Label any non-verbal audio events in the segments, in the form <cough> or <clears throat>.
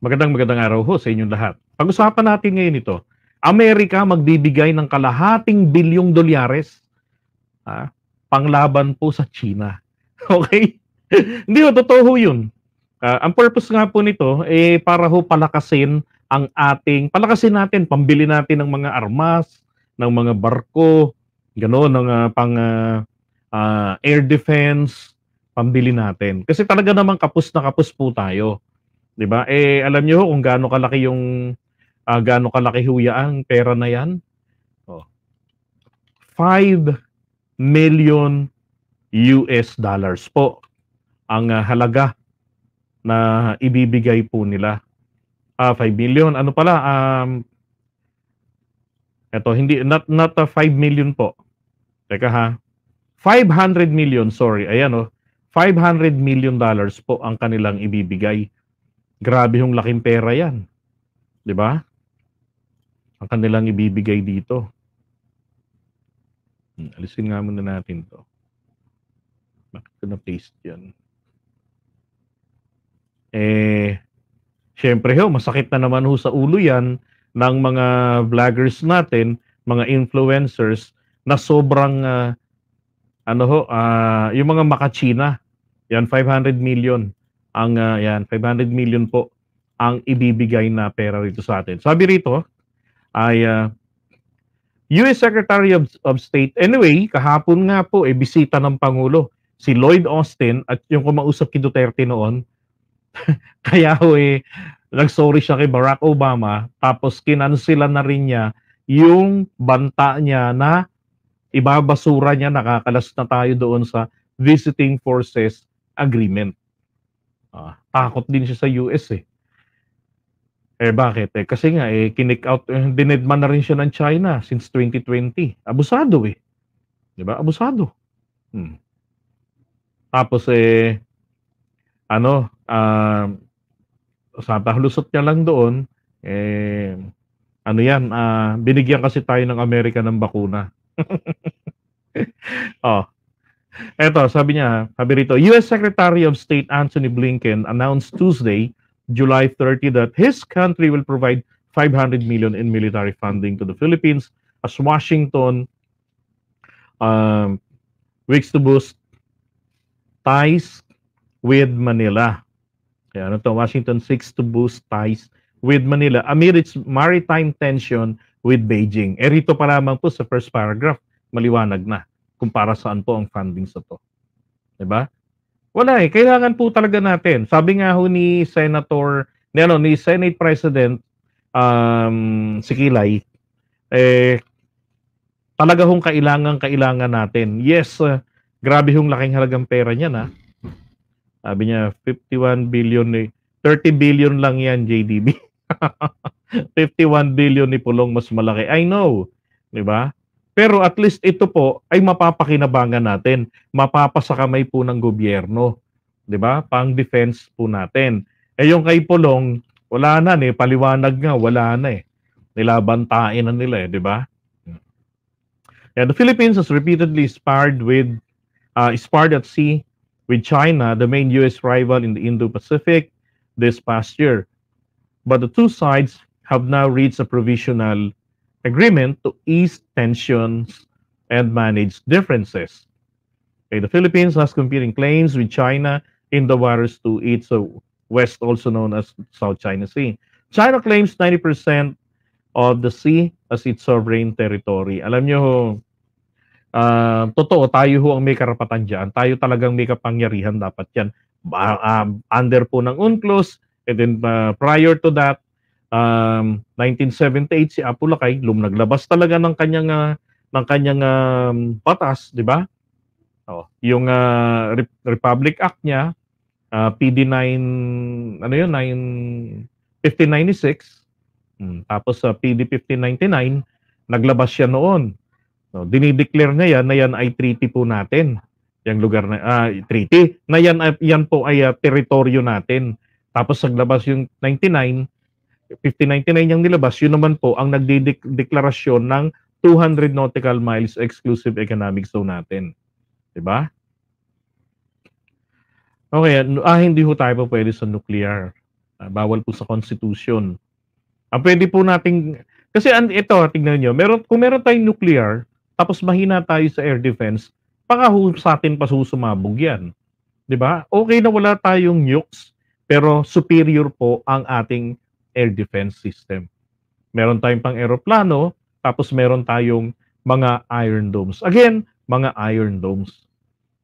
Magandang magandang araw ho sa inyong lahat. Pag-usapan natin ngayon ito. Amerika magbibigay ng kalahating bilyong dolyares ha, panglaban po sa China. <laughs> Okay? <laughs> Hindi ho, totoo ho yun. Uh, ang purpose nga po nito, eh, para ho palakasin ang ating, palakasin natin, pambili natin ng mga armas, ng mga barko, gano'n, ng uh, pang uh, uh, air defense, pambili natin. Kasi talaga naman kapos na kapos po tayo 'Di ba? Eh alam niyo kung gaano kalaki yung uh, gaano kalaki huya ang pera na 'yan? Oh. 5 million US dollars po ang uh, halaga na ibibigay po nila. Ah, 5 million. Ano pala? Um, ito, hindi, not, not uh, ah, 5 million po. Teka ha. 500 million, sorry. Ayan Oh, 500 million dollars po ang kanilang ibibigay Grabe yung laking pera yan. 'Di ba? Ang kanilang ibibigay dito. Hmm, alisin nga muna natin 'to. Bakit ko na-paste 'yan? Eh, syempre ho, masakit na naman ho sa ulo 'yan ng mga vloggers natin, mga influencers na sobrang uh, ano ho, uh, yung mga makachina, yan 500 million ang uh, yan 500 million po ang ibibigay na pera rito sa atin. Sabi rito ay uh, ah, US Secretary of, of State anyway kahapon nga po eh bisita ng pangulo si Lloyd Austin at yung kumausap kay Duterte noon <laughs> kaya ho eh nagsorry siya kay Barack Obama tapos kinansela na rin niya yung banta niya na ibabasura niya nakakalas na tayo doon sa Visiting Forces Agreement. Ah, takot din siya sa US eh. Eh bakit? Eh, kasi nga eh kinick out eh, dinedman na rin siya ng China since 2020. Abusado eh. 'Di ba? Abusado. Hmm. Tapos eh ano, uh, sa tahlusot niya lang doon eh ano 'yan, uh, binigyan kasi tayo ng Amerika ng bakuna. <laughs> oh, Eto, sabi niya, sabi rito, US Secretary of State Anthony Blinken announced Tuesday, July 30, that his country will provide 500 million in military funding to the Philippines as Washington um, weeks to boost ties with Manila. Yeah, ano to? Washington seeks to boost ties with Manila amid its maritime tension with Beijing. Eh, rito pa lamang po sa first paragraph, maliwanag na kung para saan po ang funding sa to. 'Di ba? Wala eh, kailangan po talaga natin. Sabi nga ho ni Senator, ni ano, ni Senate President um, si Kilay, eh talaga hong kailangan kailangan natin. Yes, uh, grabe hong laking halagang pera niya na. Ah. Sabi niya 51 billion ni 30 billion lang 'yan JDB. 51 <laughs> billion ni Pulong mas malaki. I know, 'di ba? Pero at least ito po ay mapapakinabangan natin, Mapapasakamay po ng gobyerno, 'di ba? Pang defense po natin. Eh yung kay Pulong, wala na ni eh. paliwanag nga wala na eh. Nilabantain na nila eh, 'di ba? Yeah, the Philippines has repeatedly sparred with uh, sparred at sea with China, the main US rival in the Indo-Pacific this past year. But the two sides have now reached a provisional agreement to ease tensions and manage differences. Okay, the Philippines has competing claims with China in the waters to its west, also known as South China Sea. China claims 90% of the sea as its sovereign territory. Alam nyo ho, uh, totoo, tayo ho ang may karapatan dyan. Tayo talagang may kapangyarihan dapat yan. Uh, under po ng UNCLOS, and then uh, prior to that, um, 1978 si Apulakay lum naglabas talaga ng kanyang uh, ng kanyang um, patas, 'di ba? Oh, yung uh, Republic Act niya uh, ah, PD9 ano yun 9 mm, tapos sa uh, PD 1599 naglabas siya noon. No, dinideclare niya yan na yan ay treaty po natin. yung lugar na uh, treaty na yan yan po ay uh, teritoryo natin. Tapos naglabas yung 99 1599 yung nilabas, yun naman po ang nagdedeklarasyon ng 200 nautical miles exclusive economic zone natin. 'Di ba? Okay, ah, ah, hindi ho tayo po pwede sa nuclear. Ah, bawal po sa constitution. Ang pwede po nating kasi an, ito, tingnan niyo, meron kung meron tayong nuclear tapos mahina tayo sa air defense, baka ho, sa atin pa susumabog 'yan. 'Di ba? Okay na wala tayong nukes, pero superior po ang ating air defense system. Meron tayong pang aeroplano, tapos meron tayong mga iron domes. Again, mga iron domes.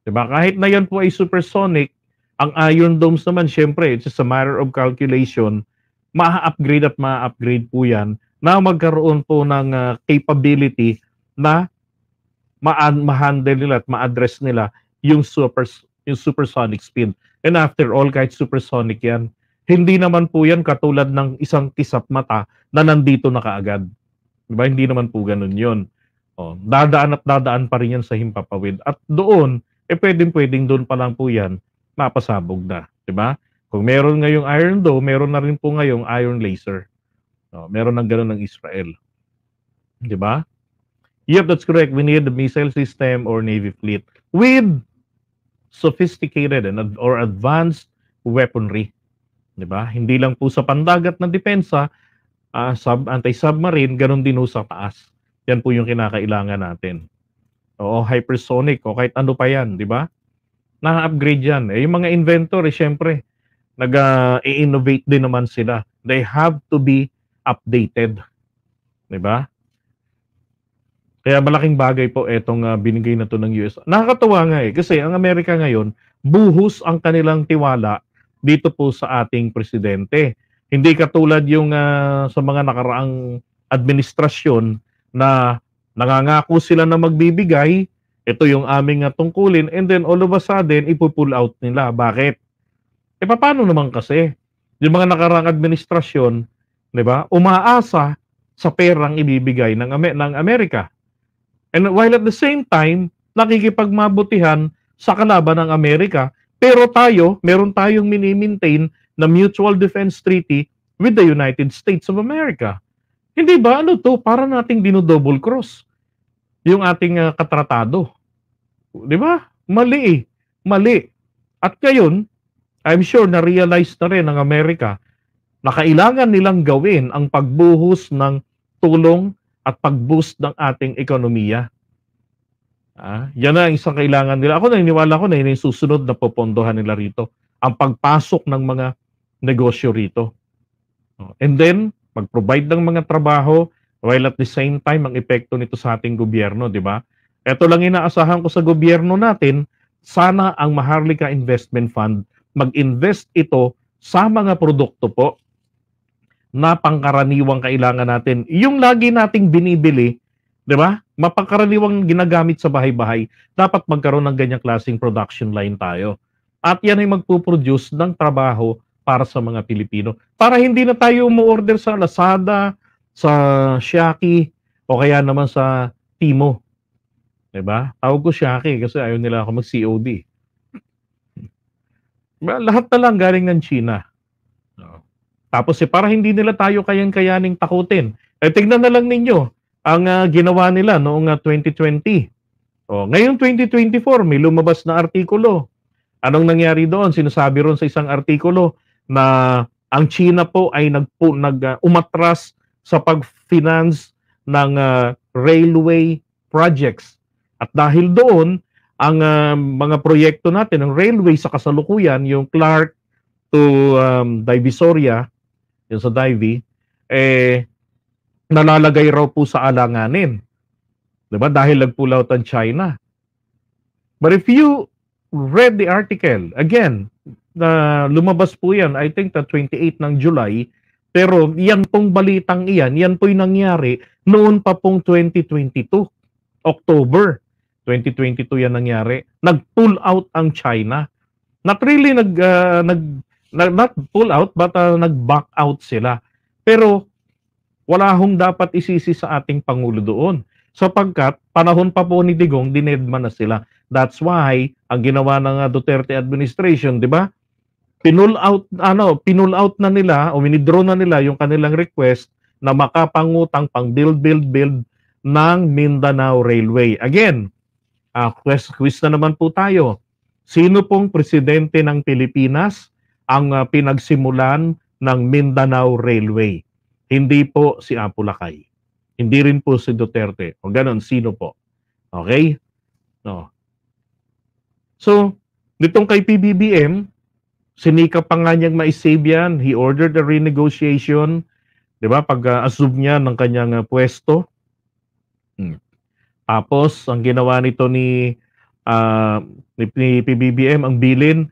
Diba? Kahit na yan po ay supersonic, ang iron domes naman, syempre, it's just a matter of calculation, ma-upgrade at ma-upgrade po yan na magkaroon po ng uh, capability na ma-handle nila at ma-address nila yung super yung supersonic speed. And after all, kahit supersonic yan, hindi naman po yan katulad ng isang kisap mata na nandito na kaagad. Diba? Hindi naman po ganun yun. O, oh, dadaan at dadaan pa rin yan sa himpapawid. At doon, eh pwedeng-pwedeng doon pa lang po yan, mapasabog na. Diba? Kung meron ngayong iron dome, meron na rin po ngayong iron laser. No, oh, meron ng ganun ng Israel. Di ba? Yep, that's correct. We need the missile system or Navy fleet with sophisticated and or advanced weaponry. 'di ba? Hindi lang po sa pandagat na depensa, uh, sub anti-submarine, ganun din sa taas. Yan po yung kinakailangan natin. Oo, hypersonic o kahit ano pa 'yan, 'di ba? Na-upgrade 'yan. Eh, yung mga inventor, eh, syempre, nag-innovate ah, i uh, din naman sila. They have to be updated. 'Di ba? Kaya malaking bagay po itong uh, ah, binigay na to ng US. Nakakatuwa nga eh kasi ang Amerika ngayon buhos ang kanilang tiwala dito po sa ating presidente. Hindi katulad yung uh, sa mga nakaraang administrasyon na nangangako sila na magbibigay, ito yung aming uh, tungkulin, and then all of a sudden, ipupull out nila. Bakit? E paano naman kasi? Yung mga nakaraang administrasyon, di ba, umaasa sa perang ibibigay ng, ng Amerika. And while at the same time, nakikipagmabutihan sa kalaban ng Amerika pero tayo, meron tayong minimaintain na mutual defense treaty with the United States of America. Hindi ba? Ano to? Para nating dinu-double cross yung ating uh, katratado. Di ba? Mali eh. Mali. At ngayon, I'm sure na-realize na rin ng Amerika na kailangan nilang gawin ang pagbuhos ng tulong at pag-boost ng ating ekonomiya. Ah, yan na ang isang kailangan nila. Ako naniniwala ko na yun yung susunod na popondohan nila rito. Ang pagpasok ng mga negosyo rito. Oh, and then, mag-provide ng mga trabaho while at the same time ang epekto nito sa ating gobyerno, di ba? Ito lang inaasahan ko sa gobyerno natin, sana ang Maharlika Investment Fund mag-invest ito sa mga produkto po na pangkaraniwang kailangan natin. Yung lagi nating binibili 'Di ba? Mapangkaraniwang ginagamit sa bahay-bahay, dapat magkaroon ng ganyang klaseng production line tayo. At yan ay magpo-produce ng trabaho para sa mga Pilipino. Para hindi na tayo umu-order sa Lazada, sa Shopee, o kaya naman sa Timo. 'Di ba? Tawag ko Shopee kasi ayaw nila ako mag-COD. Well, lahat na lang galing ng China. Tapos eh, para hindi nila tayo kayang-kayaning takutin. Eh, tignan na lang ninyo, ang uh, ginawa nila noong uh, ah, 2020. Oh, ngayong 2024 may lumabas na artikulo. Anong nangyari doon? Sinasabi ron sa isang artikulo na ang China po ay nagpo, nag uh, umatras sa pag-finance ng uh, railway projects. At dahil doon, ang uh, mga proyekto natin ng railway sa kasalukuyan, yung Clark to um, Divisoria, yung sa Divi, eh nalalagay raw po sa alanganin. 'Di ba? Dahil nagpulaw ang China. But if you read the article, again, na uh, lumabas po 'yan, I think the 28 ng July, pero yan pong balitang iyan, yan po'y nangyari noon pa pong 2022, October 2022 yan nangyari. Nag-pull out ang China. Not really nag, uh, nag not pull out, but uh, nag-back out sila. Pero wala hong dapat isisi sa ating Pangulo doon. Sapagkat panahon pa po ni Digong, dinedma na sila. That's why ang ginawa ng Duterte administration, 'di ba? Pinull out ano, pinull out na nila o winidraw na nila yung kanilang request na makapangutang pang build build build ng Mindanao Railway. Again, uh, quiz, quiz na naman po tayo. Sino pong presidente ng Pilipinas ang uh, pinagsimulan ng Mindanao Railway? Hindi po si Apulakay. Hindi rin po si Duterte. O ganon, sino po? Okay? No. So, nitong kay PBBM, sinikap pa nga niyang ma-save yan. He ordered a renegotiation. Di ba? Pag-assume ah, uh, niya ng kanyang uh, pwesto. Hmm. Tapos, ang ginawa nito ni, uh, ni, ni PBBM, ang bilin,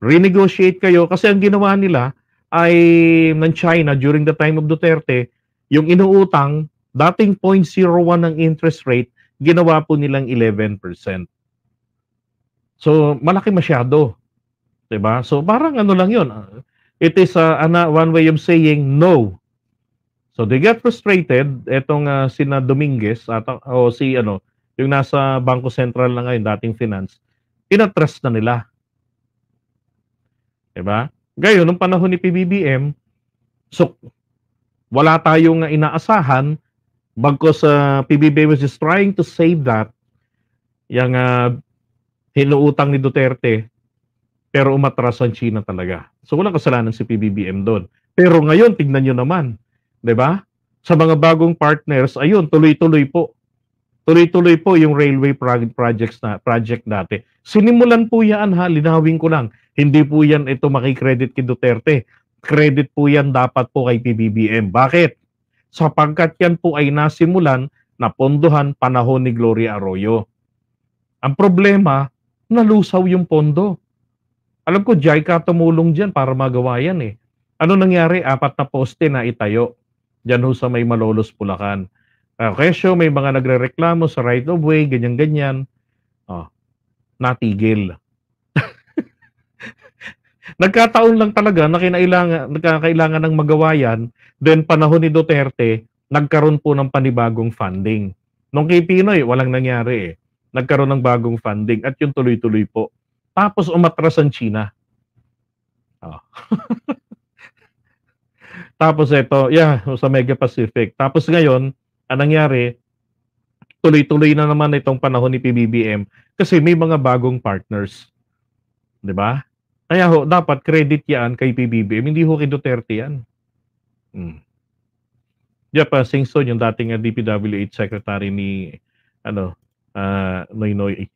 renegotiate kayo kasi ang ginawa nila, ay ng China during the time of Duterte, yung inuutang dating 0.01 ng interest rate, ginawa po nilang 11%. So, malaki masyado. 'Di ba? So, parang ano lang 'yon. Uh, it is uh, one way of saying no. So, they get frustrated etong uh, sina Dominguez at uh, o oh, si ano, yung nasa Bangko Sentral na ngayon, dating finance, inatrust na nila. 'Di ba? Ngayon, nung panahon ni PBBM, so, wala tayong inaasahan bagkos uh, ah, PBBM is trying to save that yung uh, ah, hinuutang ni Duterte pero umatras ang China talaga. So walang kasalanan si PBBM doon. Pero ngayon, tignan nyo naman, 'di ba? Sa mga bagong partners, ayun, tuloy-tuloy po Tuloy-tuloy po yung railway pro- projects na project dati. Sinimulan po yan ha, linawin ko lang. Hindi po yan ito makikredit kay Duterte. Credit po yan dapat po kay PBBM. Bakit? Sapagkat yan po ay nasimulan na pondohan panahon ni Gloria Arroyo. Ang problema, nalusaw yung pondo. Alam ko, JICA tumulong dyan para magawa yan eh. Ano nangyari? Apat na poste na itayo. Diyan ho sa may Malolos, pulakan uh, ah, kesyo may mga nagrereklamo sa right of way, ganyan-ganyan. Oh, ah, natigil. <laughs> Nagkataon lang talaga na kinailangan, nagkakailangan ng magawa yan. Then panahon ni Duterte, nagkaroon po ng panibagong funding. Nung kay Pinoy, walang nangyari eh. Nagkaroon ng bagong funding at yung tuloy-tuloy po. Tapos umatras ang China. Oh. <laughs> Tapos ito, yeah, sa Mega Pacific. Tapos ngayon, ang nangyari, tuloy-tuloy na naman itong panahon ni PBBM kasi may mga bagong partners. 'Di ba? Kaya ho, dapat credit 'yan kay PBBM, hindi ho kay Duterte 'yan. Hmm. Japa yeah, Singson, yung dating DPWH ah, secretary ni ano, uh, ah, Noy Noy.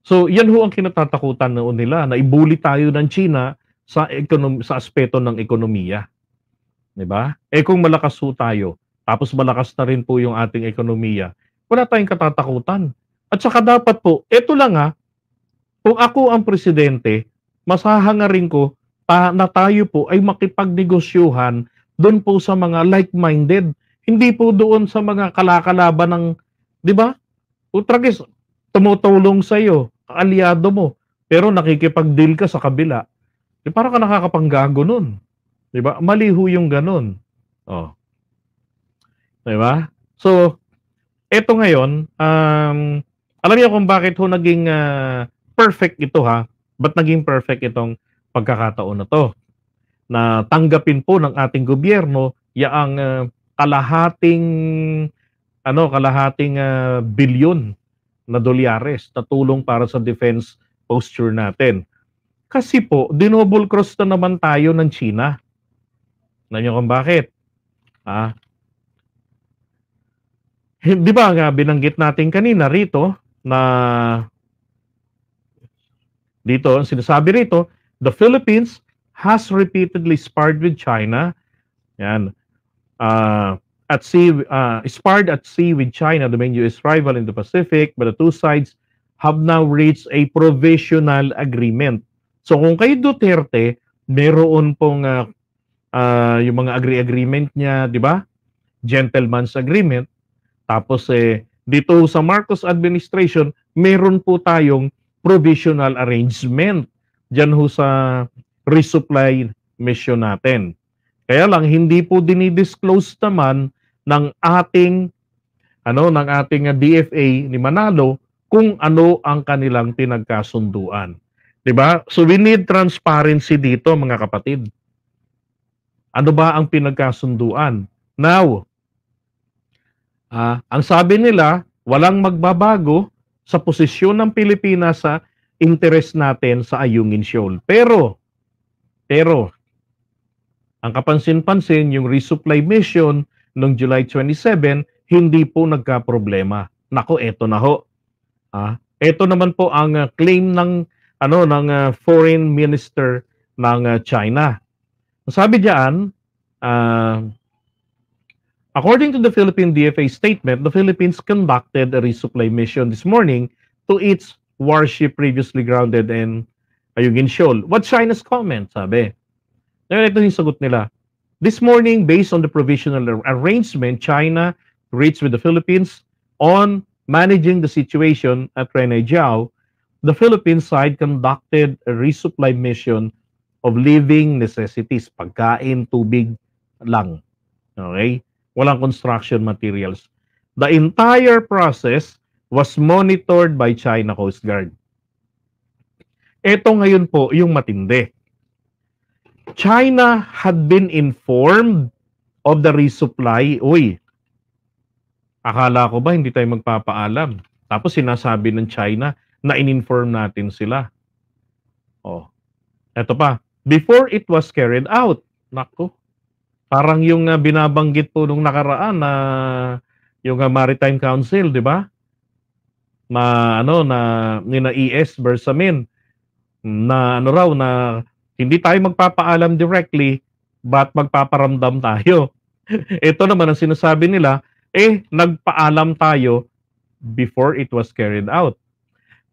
So, yan ho ang kinatatakutan noon nila na ibuli tayo ng China sa ekonom- sa aspeto ng ekonomiya. 'Di ba? Eh kung malakas ho tayo, tapos malakas na rin po yung ating ekonomiya, wala tayong katatakutan. At saka dapat po, eto lang ha, kung ako ang presidente, masahanga rin ko ta, na tayo po ay makipagnegosyohan doon po sa mga like-minded. Hindi po doon sa mga kalakalaban ng, di ba? Utragis, tumutulong sa iyo, aliado mo, pero nakikipag-deal ka sa kabila. Eh, parang ka nakakapanggago nun. Di ba? Mali ho yung ganun. Oh. Di ba? So, eto ngayon, um, alam niyo kung bakit ho naging uh, perfect ito ha? Ba't naging perfect itong pagkakataon na to? Na tanggapin po ng ating gobyerno yaang uh, kalahating ano kalahating uh, bilyon na dolyares na tulong para sa defense posture natin. Kasi po, dinoble cross na naman tayo ng China. Alam niyo kung bakit? Ah, di ba nga binanggit natin kanina rito na dito, ang sinasabi rito, the Philippines has repeatedly sparred with China. Yan. Uh, at sea, uh, sparred at sea with China, the main U.S. rival in the Pacific, but the two sides have now reached a provisional agreement. So kung kay Duterte, meron pong uh, uh, yung mga agree agreement niya, di ba? Gentleman's agreement. Tapos eh, dito sa Marcos administration, meron po tayong provisional arrangement dyan ho sa resupply mission natin. Kaya lang hindi po dinidisclose naman ng ating ano ng ating ah, DFA ni Manalo kung ano ang kanilang pinagkasunduan. 'Di ba? So we need transparency dito mga kapatid. Ano ba ang pinagkasunduan? Now, Ah, ang sabi nila, walang magbabago sa posisyon ng Pilipinas sa interest natin sa Ayungin Shoal. Pero, pero, ang kapansin-pansin, yung resupply mission noong July 27, hindi po nagka-problema. Nako, eto na ho. Ah, eto naman po ang ah, claim ng ano ng uh, foreign minister ng uh, China. Sabi diyan, uh, According to the Philippine DFA statement, the Philippines conducted a resupply mission this morning to its warship previously grounded in Ayungin Shoal. What China's comment, sabi? Ngayon, ito yung sagot nila. This morning, based on the provisional arrangement China reached with the Philippines on managing the situation at Renaijiao, the Philippine side conducted a resupply mission of living necessities, pagkain, tubig lang. Okay? walang construction materials. The entire process was monitored by China Coast Guard. Ito ngayon po yung matindi. China had been informed of the resupply. Uy, akala ko ba hindi tayo magpapaalam? Tapos sinasabi ng China na ininform natin sila. Oh, eto pa. Before it was carried out. Nako, Parang yung uh, binabanggit po nung nakaraan na uh, yung uh, Maritime Council, di ba? Na ano na ni na ES Bersamin na ano raw na hindi tayo magpapaalam directly but magpaparamdam tayo. <laughs> Ito naman ang sinasabi nila, eh nagpaalam tayo before it was carried out.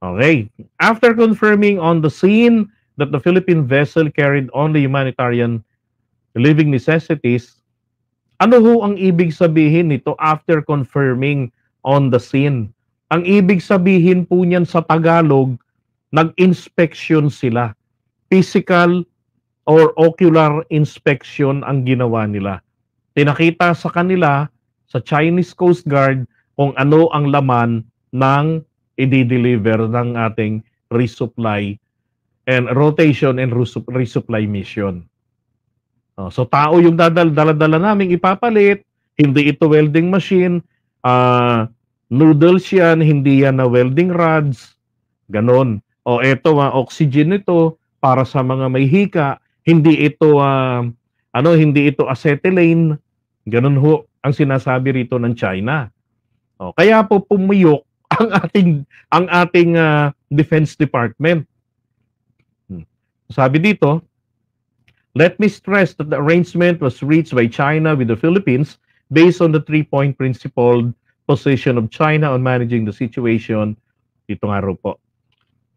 Okay. After confirming on the scene that the Philippine vessel carried only humanitarian living necessities, ano ho ang ibig sabihin nito after confirming on the scene? Ang ibig sabihin po niyan sa Tagalog, nag-inspection sila. Physical or ocular inspection ang ginawa nila. Tinakita sa kanila, sa Chinese Coast Guard, kung ano ang laman ng i-deliver ng ating resupply and rotation and resupply mission. Uh, so tao yung dadal dala naming ipapalit, hindi ito welding machine, uh, noodles yan, hindi yan na welding rods, ganon. O ito, uh, oxygen ito para sa mga may hika, hindi ito, uh, ano, hindi ito acetylene, ganon ho ang sinasabi rito ng China. O, oh, kaya po pumiyok <laughs> ang ating ang ating uh, defense department. Hmm. Sabi dito, Let me stress that the arrangement was reached by China with the Philippines based on the three-point principled position of China on managing the situation dito nga raw po.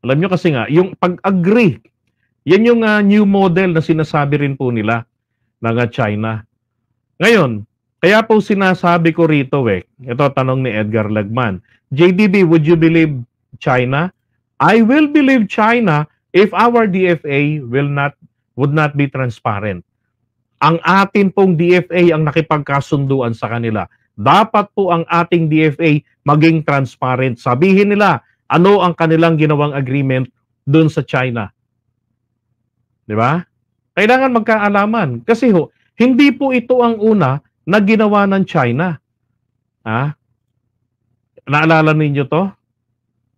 Alam nyo kasi nga, yung pag-agree, yan yung uh, new model na sinasabi rin po nila ng China. Ngayon, kaya po sinasabi ko rito, Wek, eh, ito tanong ni Edgar Lagman, JDB, would you believe China? I will believe China if our DFA will not would not be transparent. Ang atin pong DFA ang nakipagkasunduan sa kanila. Dapat po ang ating DFA maging transparent. Sabihin nila ano ang kanilang ginawang agreement doon sa China. 'Di ba? Kailangan magkaalaman kasi ho, hindi po ito ang una na ginawa ng China. Ha? Naalala ninyo to?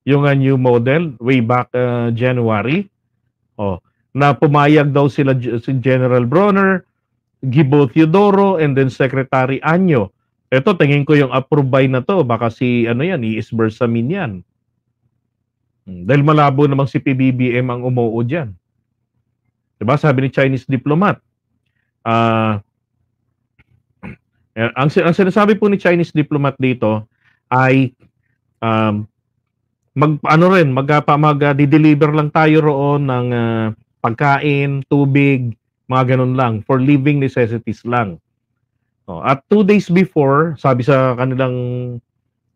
Yung uh, new model way back uh, January. Oh, na pumayag daw sila si General Bronner, Gibo Teodoro, and then Secretary Anyo. Ito, tingin ko yung approve by na to. Baka si, ano yan, i-isber e sa min hmm, Dahil malabo namang si PBBM ang umuo dyan. Diba? Sabi ni Chinese diplomat. Uh, ang, ang sinasabi po ni Chinese diplomat dito ay um, mag ano rin magpa mag, uh, deliver lang tayo roon ng uh, pagkain, tubig, mga ganun lang, for living necessities lang. Oh, at two days before, sabi sa kanilang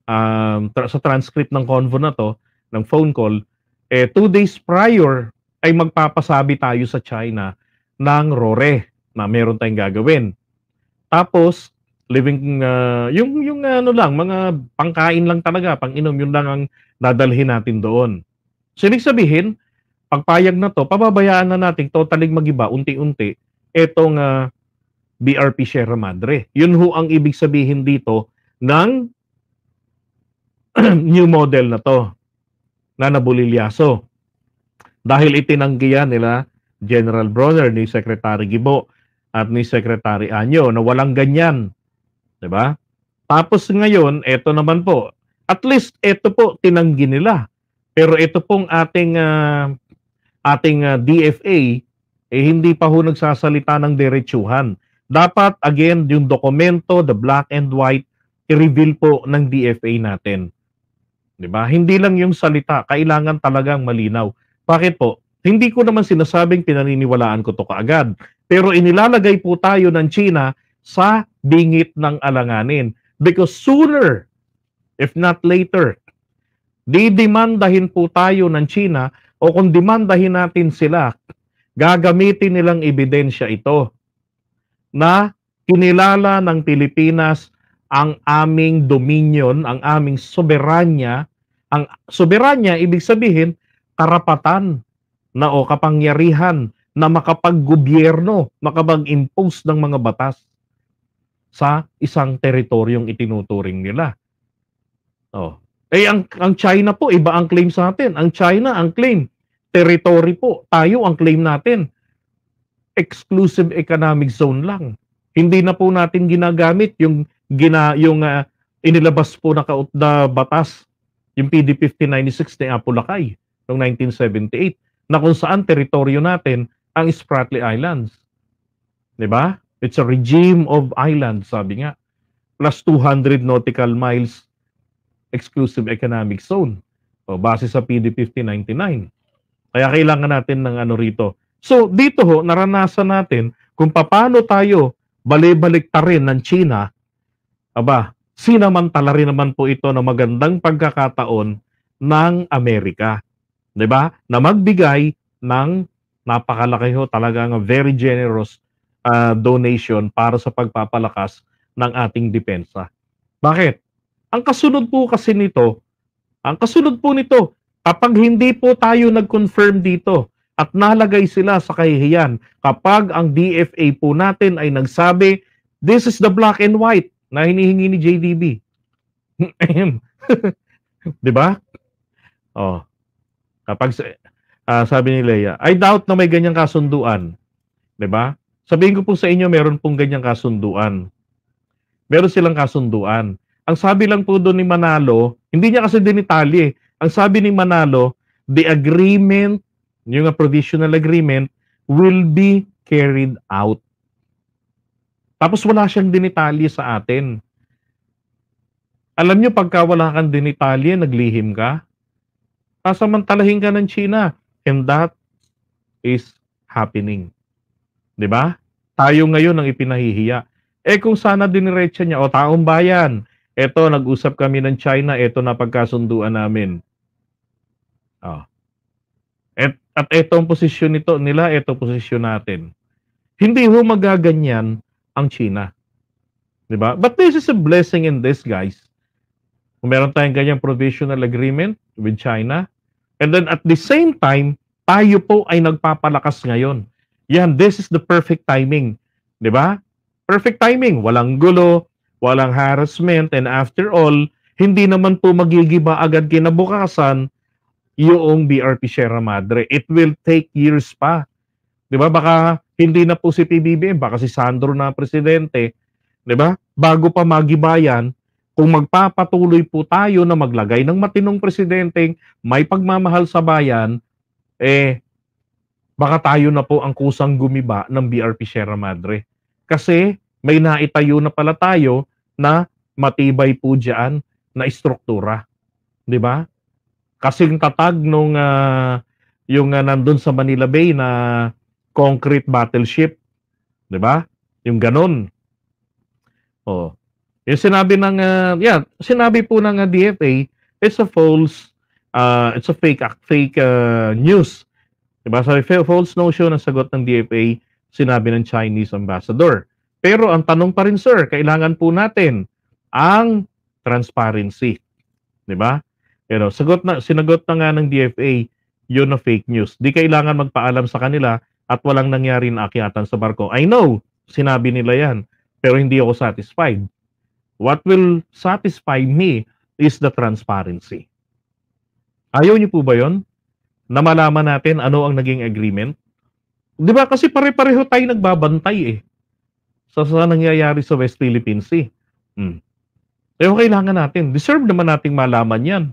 um, tra- sa transcript ng convo na to, ng phone call, eh, two days prior ay magpapasabi tayo sa China ng RORE na meron tayong gagawin. Tapos, living, uh, yung, yung ano lang, mga pangkain lang talaga, pang inom, yun lang ang dadalhin natin doon. So, ibig sabihin, pagpayag na to, pababayaan na natin totally magiba unti-unti etong uh, ah, BRP Sierra Madre. Yun ho ang ibig sabihin dito ng <clears throat> new model na to na nabulilyaso. Dahil itinanggi nila General Bronner ni Secretary Gibo at ni Secretary Anyo na walang ganyan. ba? Diba? Tapos ngayon, ito naman po. At least ito po tinanggi nila. Pero ito pong ating uh, ating uh, ah, DFA, eh hindi pa ho nagsasalita ng diretsuhan. Dapat, again, yung dokumento, the black and white, i-reveal po ng DFA natin. 'Di ba? Hindi lang yung salita, kailangan talagang malinaw. Bakit po? Hindi ko naman sinasabing pinaniniwalaan ko to kaagad, pero inilalagay po tayo ng China sa bingit ng alanganin because sooner if not later didemandahin po tayo ng China o kung demandahin natin sila, gagamitin nilang ebidensya ito na kinilala ng Pilipinas ang aming dominion, ang aming soberanya. Ang soberanya, ibig sabihin, karapatan na o kapangyarihan na makapaggobyerno, gobyerno makapag-impose ng mga batas sa isang teritoryong itinuturing nila. Oh, eh, ang, ang China po, iba ang claim sa atin. Ang China, ang claim, territory po. Tayo, ang claim natin, exclusive economic zone lang. Hindi na po natin ginagamit yung, gina, yung uh, inilabas po na, kaut na batas, yung PD 1596 ni Apolacay noong 1978, na kung saan teritoryo natin ang Spratly Islands. ba? Diba? It's a regime of islands, sabi nga. Plus 200 nautical miles Exclusive Economic Zone. O, base sa PD 5099. Kaya kailangan natin ng ano rito. So, dito ho, naranasan natin kung paano tayo balibalik-ta rin ng China, aba, sinamantala rin naman po ito ng magandang pagkakataon ng Amerika. 'Di ba? Na magbigay ng napakalaki ho talaga ng very generous uh, donation para sa pagpapalakas ng ating depensa. Bakit? Ang kasunod po kasi nito, ang kasunod po nito, kapag hindi po tayo nag-confirm dito at nalagay sila sa kahihiyan, kapag ang DFA po natin ay nagsabi, this is the black and white na hinihingi ni JDB. <laughs> 'Di ba? Oh. Kapag uh, sabi ni Leia, I doubt na may ganyang kasunduan. 'Di ba? Sabihin ko po sa inyo, meron pong ganyang kasunduan. Meron silang kasunduan. Ang sabi lang po doon ni Manalo, hindi niya kasi dinitali eh. Ang sabi ni Manalo, the agreement, yung provisional agreement, will be carried out. Tapos wala siyang dinitali sa atin. Alam niyo pagka wala kang dinitali, naglihim ka. Kasamantalahin ka ng China. And that is happening. 'Di ba? Tayo ngayon ang ipinahihiya. Eh kung sana diniretsa niya o taong bayan, ito, nag-usap kami ng China. Ito na pagkasunduan namin. Oh. At, at itong posisyon nito nila, eto posisyon natin. Hindi ho magaganyan ang China. 'Di ba? But this is a blessing in this, guys. Kung meron tayong ganyang provisional agreement with China, and then at the same time, tayo po ay nagpapalakas ngayon. Yan, this is the perfect timing. 'Di ba? Perfect timing. Walang gulo, walang harassment, and after all, hindi naman po magigiba agad kinabukasan yung BRP Sierra Madre. It will take years pa. Di ba? Baka hindi na po si PBBM, baka si Sandro na presidente. Di ba? Bago pa magibayan, kung magpapatuloy po tayo na maglagay ng matinong presidenteng may pagmamahal sa bayan, eh, baka tayo na po ang kusang gumiba ng BRP Sierra Madre. Kasi may naitayo na pala tayo na matibay po diyan na istruktura. 'Di ba? Kasing tatag nung uh, yung uh, nandun sa Manila Bay na concrete battleship, 'di ba? Yung ganun. Oh. Yung sinabi ng uh, yeah, sinabi po ng uh, DFA, it's a false uh, it's a fake act, fake uh, news. 'Di ba? Sabi false notion ang sagot ng DFA, sinabi ng Chinese ambassador. Pero ang tanong pa rin sir, kailangan po natin ang transparency. 'Di ba? Pero sagot na sinagot na nga ng DFA 'yun na fake news. Di kailangan magpaalam sa kanila at walang nangyari na akyatan sa barko. I know, sinabi nila 'yan, pero hindi ako satisfied. What will satisfy me is the transparency. Ayaw niyo po ba 'yon? Na malaman natin ano ang naging agreement? 'Di ba kasi pare-pareho tayo nagbabantay eh sa, sa nangyayari sa West Philippine Sea. Hmm. Pero kailangan natin, deserve naman nating malaman yan.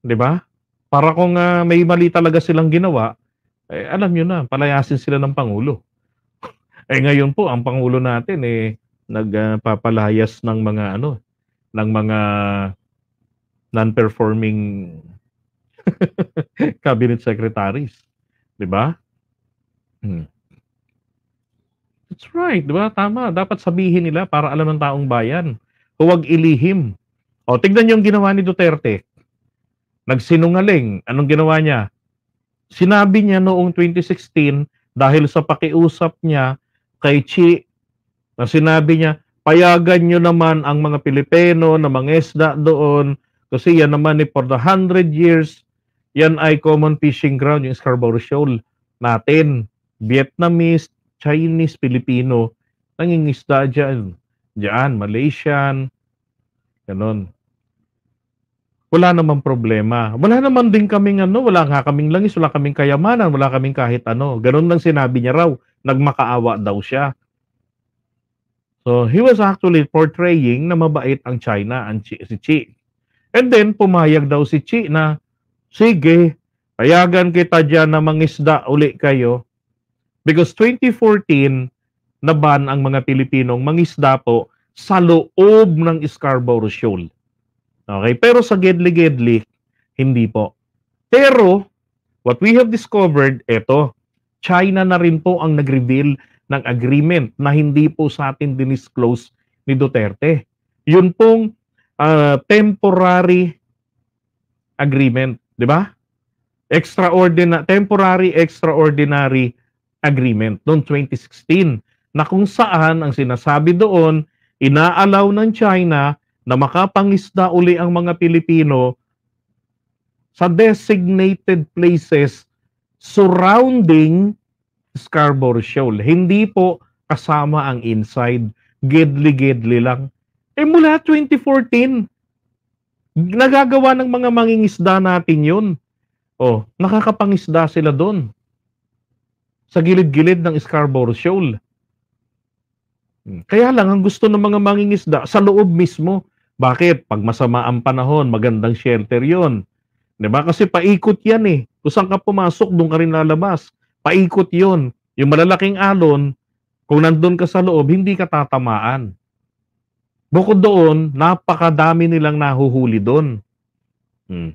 Di ba? Para kung uh, may mali talaga silang ginawa, eh, alam nyo na, palayasin sila ng Pangulo. <laughs> eh ngayon po, ang Pangulo natin eh, nagpapalayas uh, ng mga ano, ng mga non-performing <laughs> cabinet secretaries. Di ba? Hmm. That's right, di ba? Tama. Dapat sabihin nila para alam ng taong bayan. Huwag ilihim. O, tignan yung ginawa ni Duterte. Nagsinungaling. Anong ginawa niya? Sinabi niya noong 2016 dahil sa pakiusap niya kay Chi na sinabi niya, payagan niyo naman ang mga Pilipino na mangesda doon kasi yan naman ni for the 100 years, yan ay common fishing ground, yung Scarborough Shoal natin. Vietnamese, Chinese, Pilipino, nangingisda dyan. Diyan, Malaysian, ganun. Wala naman problema. Wala naman din kaming ano, wala nga kaming langis, wala kaming kayamanan, wala kaming kahit ano. Ganun lang sinabi niya raw, nagmakaawa daw siya. So, he was actually portraying na mabait ang China, ang Chi, si Chi. And then, pumayag daw si Chi na, sige, payagan kita dyan na mangisda uli kayo Because 2014, naban ang mga Pilipinong mangisda po sa loob ng Scarborough Shoal. Okay? Pero sa Gedli-Gedli, hindi po. Pero, what we have discovered, eto, China na rin po ang nag-reveal ng agreement na hindi po sa atin dinisclose ni Duterte. Yun pong uh, temporary agreement, di ba? Extraordinary, temporary extraordinary Agreement noong 2016 na kung saan ang sinasabi doon, inaalaw ng China na makapangisda uli ang mga Pilipino sa designated places surrounding Scarborough Shoal. Hindi po kasama ang inside. gedli gidli lang. Eh mula 2014, nagagawa ng mga mangingisda natin yun. Oh, nakakapangisda sila doon sa gilid-gilid ng Scarborough Shoal. Hmm. Kaya lang, ang gusto ng mga mangingisda, sa loob mismo. Bakit? Pag masama ang panahon, magandang shelter yon. ba diba? Kasi paikot yan eh. Kung saan ka pumasok, doon ka rin lalabas. Paikot yon. Yung malalaking alon, kung nandun ka sa loob, hindi ka tatamaan. Bukod doon, napakadami nilang nahuhuli doon. Hmm.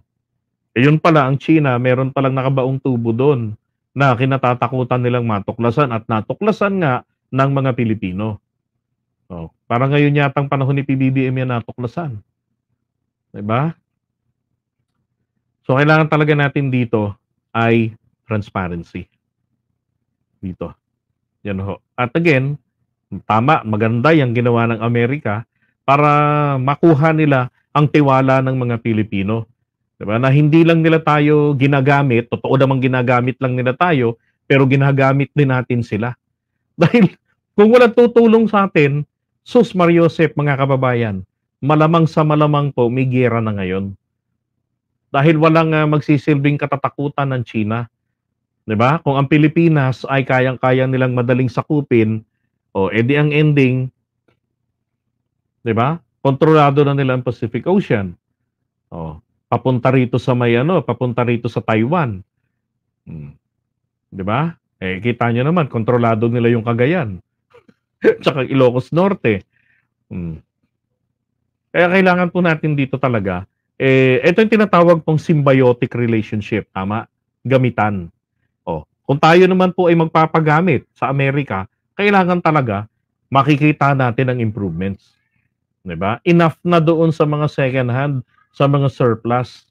E yun pala, ang China, meron palang nakabaong tubo doon na kinatatakutan nilang matuklasan at natuklasan nga ng mga Pilipino. So, para ngayon yatang panahon ni PBBM yan natuklasan. 'Di ba? So kailangan talaga natin dito ay transparency. Dito. Yan ho. At again, tama, maganda yung ginawa ng Amerika para makuha nila ang tiwala ng mga Pilipino. Diba? Na hindi lang nila tayo ginagamit, totoo namang ginagamit lang nila tayo, pero ginagamit din natin sila. <laughs> Dahil kung wala tutulong sa atin, sus Mariosep, mga kababayan, malamang sa malamang po, may gera na ngayon. Dahil walang uh, magsisilbing katatakutan ng China. ba? Diba? Kung ang Pilipinas ay kayang-kaya nilang madaling sakupin, o oh, edi ang ending, ba? Diba? Kontrolado na nila ang Pacific Ocean. Oh, papunta rito sa may ano, papunta rito sa Taiwan. Hmm. 'Di ba? Eh kita niyo naman, kontrolado nila yung Cagayan. <laughs> Tsaka Ilocos Norte. Hmm. Kaya kailangan po natin dito talaga eh ito yung tinatawag pong symbiotic relationship, tama? Gamitan. Oh, kung tayo naman po ay magpapagamit sa Amerika, kailangan talaga makikita natin ang improvements. 'Di ba? Enough na doon sa mga second hand sa mga surplus.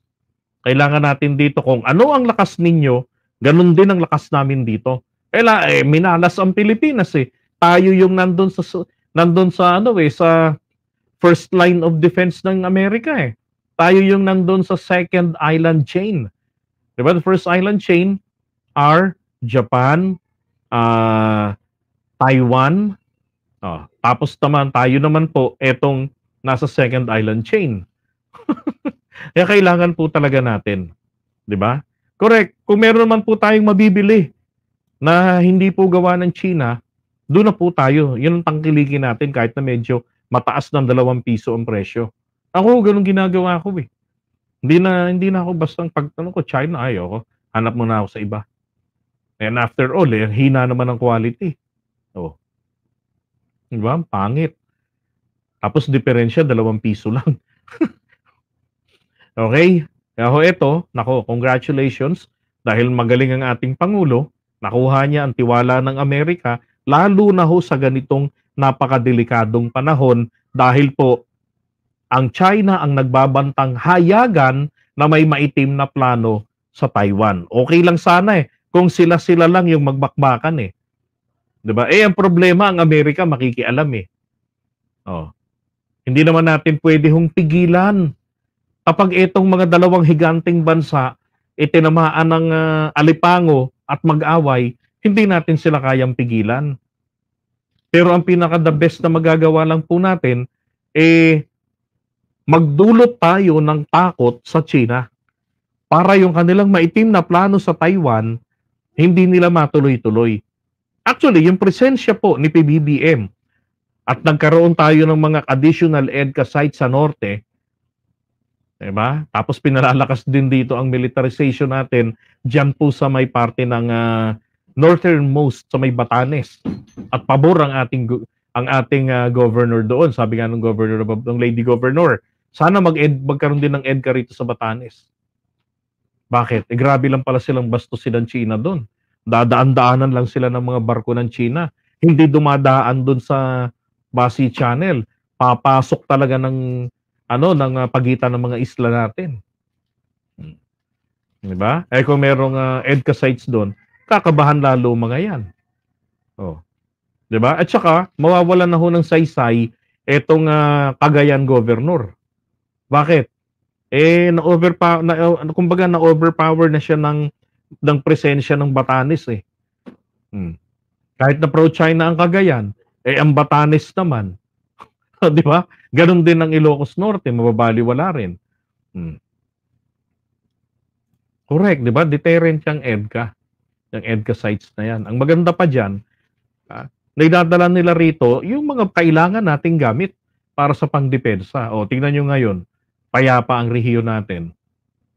Kailangan natin dito kung ano ang lakas ninyo, ganun din ang lakas namin dito. Kaila, eh, minalas ang Pilipinas eh. Tayo yung nandun sa, nandun sa, ano eh, sa first line of defense ng Amerika eh. Tayo yung nandun sa second island chain. Diba? The first island chain are Japan, uh, Taiwan, oh, tapos naman tayo naman po etong nasa second island chain. <laughs> Kaya kailangan po talaga natin. 'Di ba? Correct. Kung meron man po tayong mabibili na hindi po gawa ng China, doon na po tayo. Yun ang tangkilikin natin kahit na medyo mataas ng dalawang piso ang presyo. Ako, ganun ginagawa ko eh. Hindi na, hindi na ako basta pagtanong ko, China, ayoko. Hanap mo na ako sa iba. And after all, eh, hina naman ang quality. Oo. Oh. Diba? Pangit. Tapos diferensya, dalawang piso lang. <laughs> Okay? Kaya ito, nako, congratulations dahil magaling ang ating Pangulo, nakuha niya ang tiwala ng Amerika, lalo na ho sa ganitong napakadelikadong panahon dahil po ang China ang nagbabantang hayagan na may maitim na plano sa Taiwan. Okay lang sana eh kung sila-sila lang yung magbakbakan eh. 'Di ba? Eh ang problema ang Amerika makikialam eh. Oh. Hindi naman natin pwede hong pigilan kapag itong mga dalawang higanting bansa itinamaan ng uh, alipango at mag-away, hindi natin sila kayang pigilan. Pero ang pinaka the best na magagawa lang po natin eh magdulot tayo ng takot sa China para yung kanilang maitim na plano sa Taiwan hindi nila matuloy-tuloy. Actually, yung presensya po ni PBBM at nagkaroon tayo ng mga additional EDCA sites sa norte Diba? Tapos pinalalakas din dito ang militarization natin diyan po sa may parte ng uh, northernmost sa may Batanes. At pabor ang ating ang ating uh, governor doon. Sabi nga ng governor ng lady governor, sana mag-ed magkaroon din ng EDCA rito sa Batanes. Bakit? Eh, grabe lang pala silang bastusin ng China doon. Dadaan-daanan lang sila ng mga barko ng China. Hindi dumadaan doon sa Basi Channel. Papasok talaga ng ano ng uh, pagitan ng mga isla natin. Hmm. 'Di ba? Eh kung merong uh, ah, EDCA sites doon, kakabahan lalo mga 'yan. Oh. 'Di ba? At saka mawawalan na ho ng saysay itong uh, Cagayan governor. Bakit? Eh na-over pa na, kumbaga na-overpower na siya ng ng presensya ng Batanes eh. Hmm. Kahit na pro-China ang Cagayan, eh ang Batanes naman <laughs> 'Di ba? Ganon din ang Ilocos Norte, mababaliwala rin. Hmm. Correct, 'di ba? Deterrent yung EDCA, yung EDCA sites na 'yan. Ang maganda pa diyan, ah, naidadala nila rito yung mga kailangan nating gamit para sa pangdepensa. O tingnan niyo ngayon, payapa ang rehiyo natin.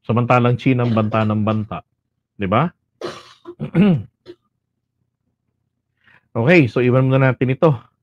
Samantalang China ang banta ng banta, 'di ba? <clears throat> okay, so iwan muna natin ito.